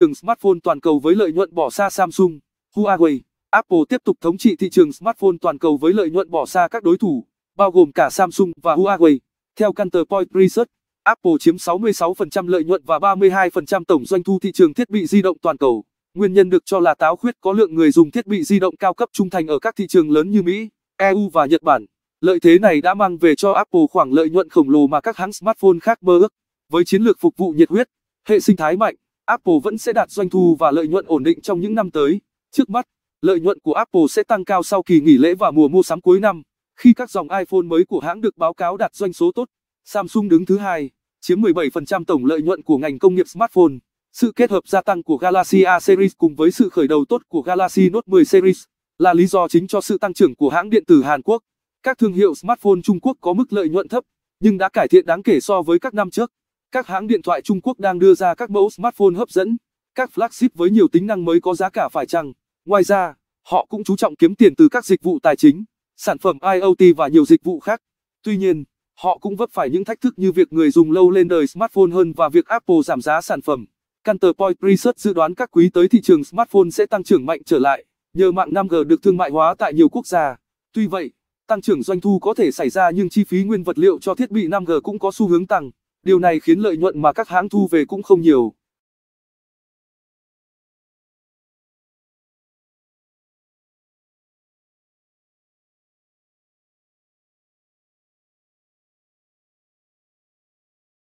trường smartphone toàn cầu với lợi nhuận bỏ xa Samsung, Huawei, Apple tiếp tục thống trị thị trường smartphone toàn cầu với lợi nhuận bỏ xa các đối thủ, bao gồm cả Samsung và Huawei. Theo Counterpoint Research, Apple chiếm 66% lợi nhuận và 32% tổng doanh thu thị trường thiết bị di động toàn cầu. Nguyên nhân được cho là táo khuyết có lượng người dùng thiết bị di động cao cấp trung thành ở các thị trường lớn như Mỹ, EU và Nhật Bản. Lợi thế này đã mang về cho Apple khoảng lợi nhuận khổng lồ mà các hãng smartphone khác mơ ước. Với chiến lược phục vụ nhiệt huyết, hệ sinh thái mạnh, Apple vẫn sẽ đạt doanh thu và lợi nhuận ổn định trong những năm tới. Trước mắt, lợi nhuận của Apple sẽ tăng cao sau kỳ nghỉ lễ và mùa mua sắm cuối năm, khi các dòng iPhone mới của hãng được báo cáo đạt doanh số tốt. Samsung đứng thứ hai, chiếm 17% tổng lợi nhuận của ngành công nghiệp smartphone. Sự kết hợp gia tăng của Galaxy A series cùng với sự khởi đầu tốt của Galaxy Note 10 series là lý do chính cho sự tăng trưởng của hãng điện tử Hàn Quốc. Các thương hiệu smartphone Trung Quốc có mức lợi nhuận thấp, nhưng đã cải thiện đáng kể so với các năm trước. Các hãng điện thoại Trung Quốc đang đưa ra các mẫu smartphone hấp dẫn, các flagship với nhiều tính năng mới có giá cả phải chăng. Ngoài ra, họ cũng chú trọng kiếm tiền từ các dịch vụ tài chính, sản phẩm IoT và nhiều dịch vụ khác. Tuy nhiên, họ cũng vấp phải những thách thức như việc người dùng lâu lên đời smartphone hơn và việc Apple giảm giá sản phẩm. Counterpoint Research dự đoán các quý tới thị trường smartphone sẽ tăng trưởng mạnh trở lại, nhờ mạng 5G được thương mại hóa tại nhiều quốc gia. Tuy vậy, tăng trưởng doanh thu có thể xảy ra nhưng chi phí nguyên vật liệu cho thiết bị 5G cũng có xu hướng tăng. Điều này khiến lợi nhuận mà các hãng thu về cũng không nhiều.